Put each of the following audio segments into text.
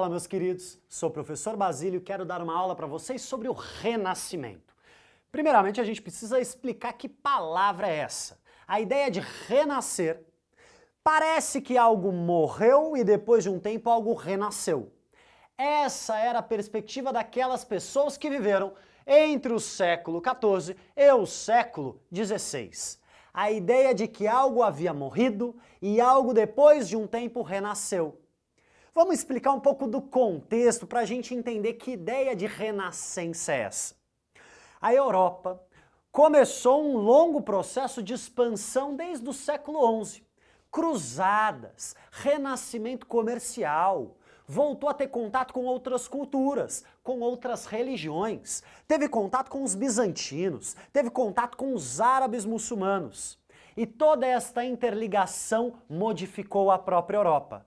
Olá, meus queridos. Sou o professor Basílio e quero dar uma aula para vocês sobre o renascimento. Primeiramente, a gente precisa explicar que palavra é essa. A ideia de renascer parece que algo morreu e depois de um tempo algo renasceu. Essa era a perspectiva daquelas pessoas que viveram entre o século XIV e o século XVI. A ideia de que algo havia morrido e algo depois de um tempo renasceu. Vamos explicar um pouco do contexto para a gente entender que ideia de renascença é essa. A Europa começou um longo processo de expansão desde o século XI. Cruzadas, renascimento comercial, voltou a ter contato com outras culturas, com outras religiões, teve contato com os bizantinos, teve contato com os árabes muçulmanos. E toda esta interligação modificou a própria Europa.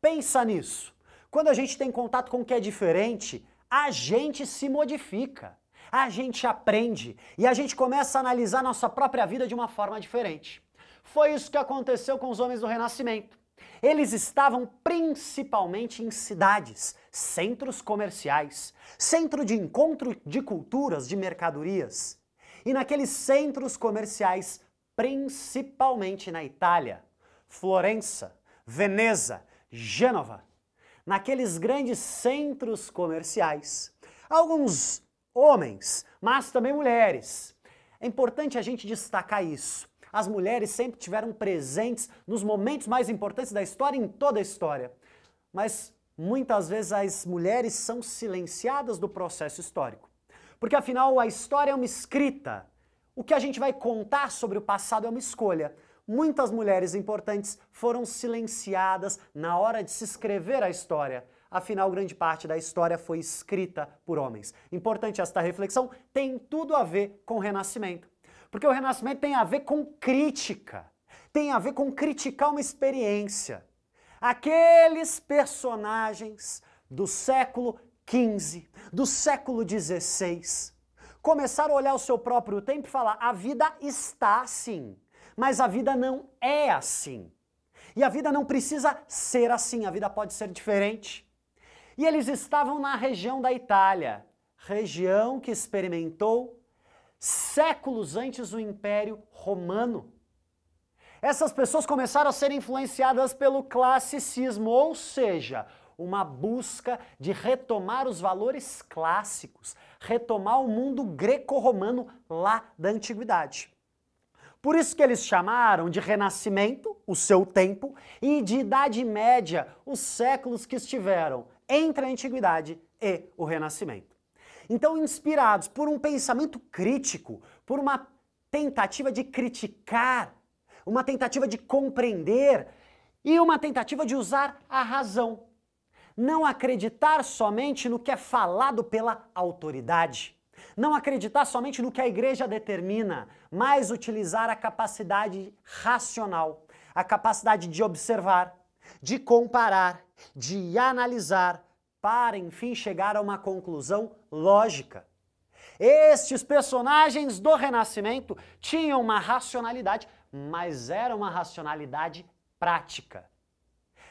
Pensa nisso. Quando a gente tem contato com o que é diferente, a gente se modifica, a gente aprende e a gente começa a analisar nossa própria vida de uma forma diferente. Foi isso que aconteceu com os homens do Renascimento. Eles estavam principalmente em cidades, centros comerciais, centro de encontro de culturas, de mercadorias. E naqueles centros comerciais, principalmente na Itália, Florença, Veneza, Gênova, naqueles grandes centros comerciais, alguns homens, mas também mulheres. É importante a gente destacar isso. As mulheres sempre tiveram presentes nos momentos mais importantes da história, em toda a história. Mas muitas vezes as mulheres são silenciadas do processo histórico. Porque afinal a história é uma escrita. O que a gente vai contar sobre o passado é uma escolha muitas mulheres importantes foram silenciadas na hora de se escrever a história. Afinal, grande parte da história foi escrita por homens. Importante esta reflexão, tem tudo a ver com o Renascimento. Porque o Renascimento tem a ver com crítica, tem a ver com criticar uma experiência. Aqueles personagens do século XV, do século XVI, começaram a olhar o seu próprio tempo e falar: a vida está assim mas a vida não é assim. E a vida não precisa ser assim, a vida pode ser diferente. E eles estavam na região da Itália, região que experimentou séculos antes do Império Romano. Essas pessoas começaram a ser influenciadas pelo classicismo, ou seja, uma busca de retomar os valores clássicos, retomar o mundo greco-romano lá da antiguidade. Por isso que eles chamaram de Renascimento, o seu tempo, e de Idade Média, os séculos que estiveram entre a Antiguidade e o Renascimento. Então, inspirados por um pensamento crítico, por uma tentativa de criticar, uma tentativa de compreender e uma tentativa de usar a razão. Não acreditar somente no que é falado pela autoridade não acreditar somente no que a igreja determina, mas utilizar a capacidade racional, a capacidade de observar, de comparar, de analisar, para enfim chegar a uma conclusão lógica. Estes personagens do Renascimento tinham uma racionalidade, mas era uma racionalidade prática.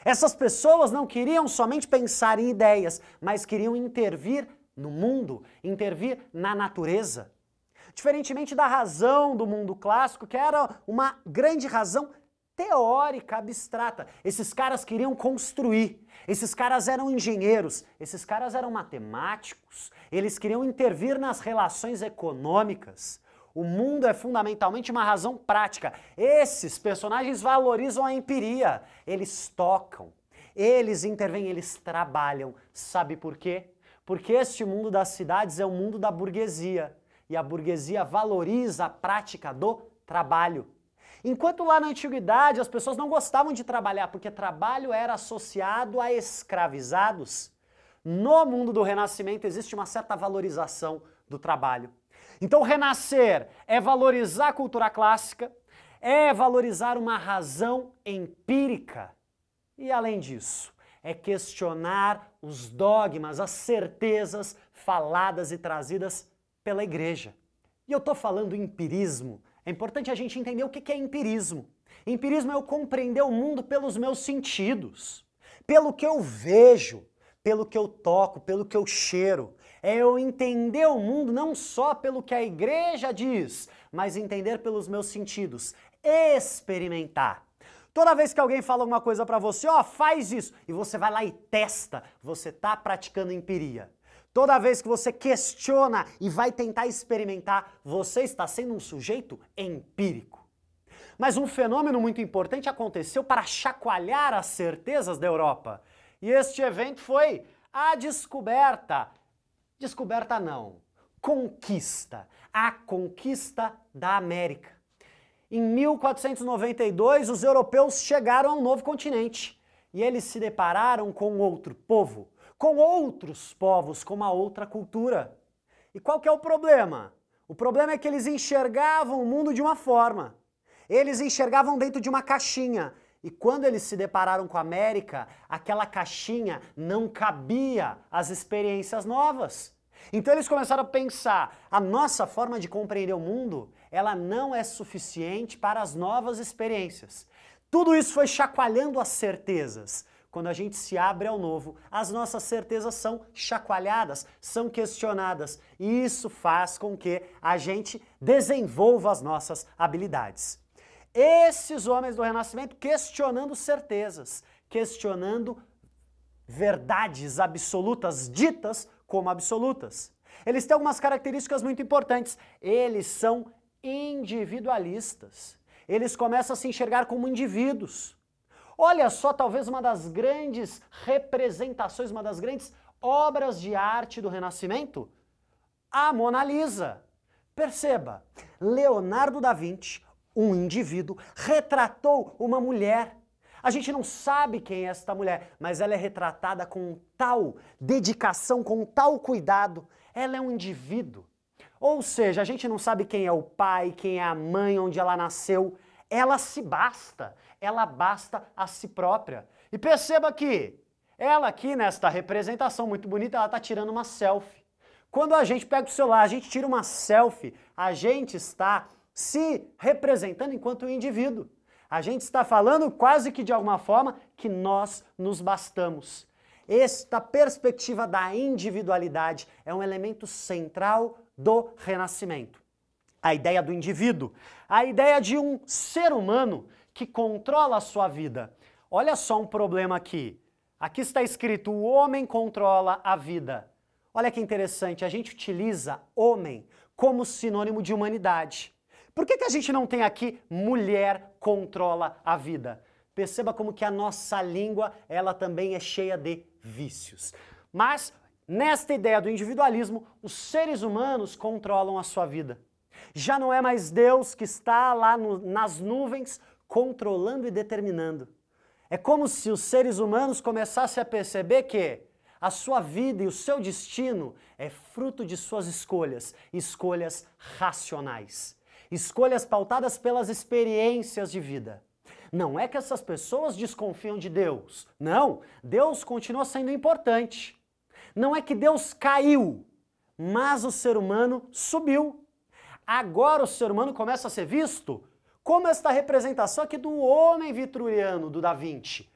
Essas pessoas não queriam somente pensar em ideias, mas queriam intervir no mundo, intervir na natureza. Diferentemente da razão do mundo clássico, que era uma grande razão teórica, abstrata. Esses caras queriam construir, esses caras eram engenheiros, esses caras eram matemáticos, eles queriam intervir nas relações econômicas. O mundo é fundamentalmente uma razão prática. Esses personagens valorizam a empiria, eles tocam, eles intervêm, eles trabalham. Sabe por quê? Porque este mundo das cidades é o mundo da burguesia e a burguesia valoriza a prática do trabalho. Enquanto lá na antiguidade as pessoas não gostavam de trabalhar porque trabalho era associado a escravizados, no mundo do renascimento existe uma certa valorização do trabalho. Então, renascer é valorizar a cultura clássica, é valorizar uma razão empírica. E além disso, é questionar os dogmas, as certezas faladas e trazidas pela igreja. E eu estou falando empirismo. É importante a gente entender o que é empirismo. Empirismo é eu compreender o mundo pelos meus sentidos, pelo que eu vejo, pelo que eu toco, pelo que eu cheiro. É eu entender o mundo não só pelo que a igreja diz, mas entender pelos meus sentidos, experimentar. Toda vez que alguém fala alguma coisa para você, ó, oh, faz isso, e você vai lá e testa, você tá praticando empiria. Toda vez que você questiona e vai tentar experimentar, você está sendo um sujeito empírico. Mas um fenômeno muito importante aconteceu para chacoalhar as certezas da Europa. E este evento foi a descoberta. Descoberta não, conquista. A conquista da América. Em 1492, os europeus chegaram ao novo continente e eles se depararam com outro povo, com outros povos, com uma outra cultura. E qual que é o problema? O problema é que eles enxergavam o mundo de uma forma. Eles enxergavam dentro de uma caixinha. E quando eles se depararam com a América, aquela caixinha não cabia às experiências novas. Então eles começaram a pensar: a nossa forma de compreender o mundo, ela não é suficiente para as novas experiências. Tudo isso foi chacoalhando as certezas. Quando a gente se abre ao novo, as nossas certezas são chacoalhadas, são questionadas. E isso faz com que a gente desenvolva as nossas habilidades. Esses homens do Renascimento questionando certezas, questionando verdades absolutas ditas como absolutas. Eles têm algumas características muito importantes. Eles são individualistas. Eles começam a se enxergar como indivíduos. Olha só, talvez uma das grandes representações, uma das grandes obras de arte do Renascimento, a Mona Lisa. Perceba, Leonardo da Vinci, um indivíduo, retratou uma mulher a gente não sabe quem é esta mulher, mas ela é retratada com tal dedicação, com tal cuidado. Ela é um indivíduo. Ou seja, a gente não sabe quem é o pai, quem é a mãe, onde ela nasceu. Ela se basta. Ela basta a si própria. E perceba que ela aqui nesta representação muito bonita, ela está tirando uma selfie. Quando a gente pega o celular, a gente tira uma selfie, a gente está se representando enquanto indivíduo. A gente está falando quase que de alguma forma que nós nos bastamos. Esta perspectiva da individualidade é um elemento central do Renascimento. A ideia do indivíduo, a ideia de um ser humano que controla a sua vida. Olha só um problema aqui. Aqui está escrito: o homem controla a vida. Olha que interessante, a gente utiliza homem como sinônimo de humanidade. Por que, que a gente não tem aqui mulher controla a vida? Perceba como que a nossa língua, ela também é cheia de vícios. Mas nesta ideia do individualismo, os seres humanos controlam a sua vida. Já não é mais Deus que está lá no, nas nuvens controlando e determinando. É como se os seres humanos começassem a perceber que a sua vida e o seu destino é fruto de suas escolhas, escolhas racionais escolhas pautadas pelas experiências de vida. Não é que essas pessoas desconfiam de Deus. Não, Deus continua sendo importante. Não é que Deus caiu, mas o ser humano subiu. Agora o ser humano começa a ser visto como esta representação aqui do homem vitruviano do Da Vinci,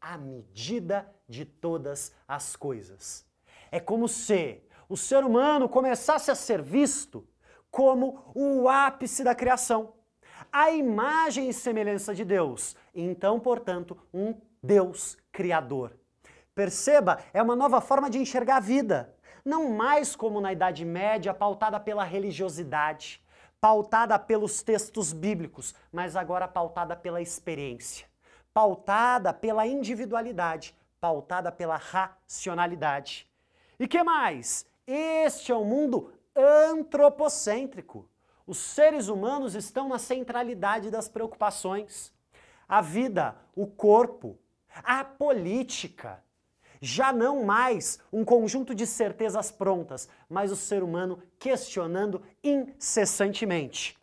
a medida de todas as coisas. É como se o ser humano começasse a ser visto como o ápice da criação. A imagem e semelhança de Deus, então, portanto, um Deus criador. Perceba, é uma nova forma de enxergar a vida, não mais como na Idade Média, pautada pela religiosidade, pautada pelos textos bíblicos, mas agora pautada pela experiência, pautada pela individualidade, pautada pela racionalidade. E que mais? Este é o mundo antropocêntrico. Os seres humanos estão na centralidade das preocupações. A vida, o corpo, a política. Já não mais um conjunto de certezas prontas, mas o ser humano questionando incessantemente.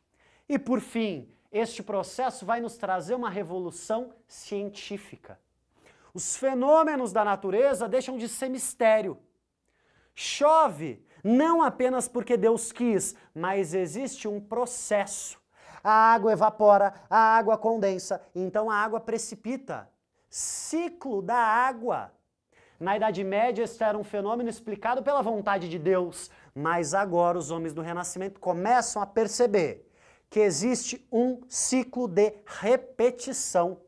E por fim, este processo vai nos trazer uma revolução científica. Os fenômenos da natureza deixam de ser mistério. Chove não apenas porque Deus quis, mas existe um processo. A água evapora, a água condensa, então a água precipita. Ciclo da água. Na Idade Média, isso era um fenômeno explicado pela vontade de Deus, mas agora os homens do Renascimento começam a perceber que existe um ciclo de repetição.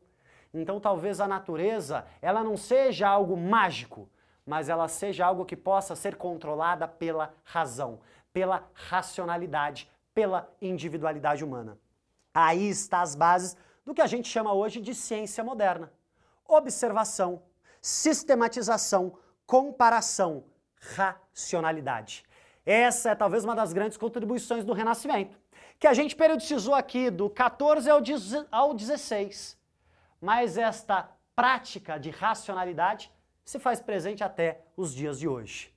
Então, talvez a natureza, ela não seja algo mágico, mas ela seja algo que possa ser controlada pela razão, pela racionalidade, pela individualidade humana. Aí está as bases do que a gente chama hoje de ciência moderna. Observação, sistematização, comparação, racionalidade. Essa é talvez uma das grandes contribuições do Renascimento, que a gente periodicizou aqui do 14 ao 16. Mas esta prática de racionalidade se faz presente até os dias de hoje.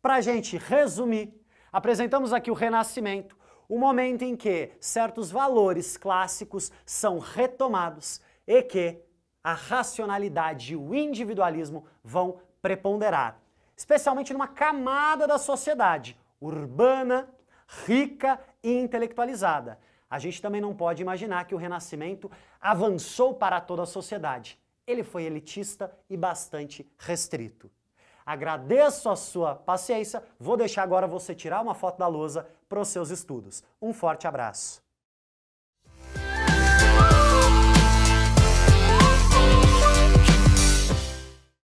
Para a gente resumir, apresentamos aqui o Renascimento, o momento em que certos valores clássicos são retomados e que a racionalidade e o individualismo vão preponderar, especialmente numa camada da sociedade urbana, rica e intelectualizada. A gente também não pode imaginar que o Renascimento avançou para toda a sociedade ele foi elitista e bastante restrito. Agradeço a sua paciência, vou deixar agora você tirar uma foto da lousa para os seus estudos. Um forte abraço.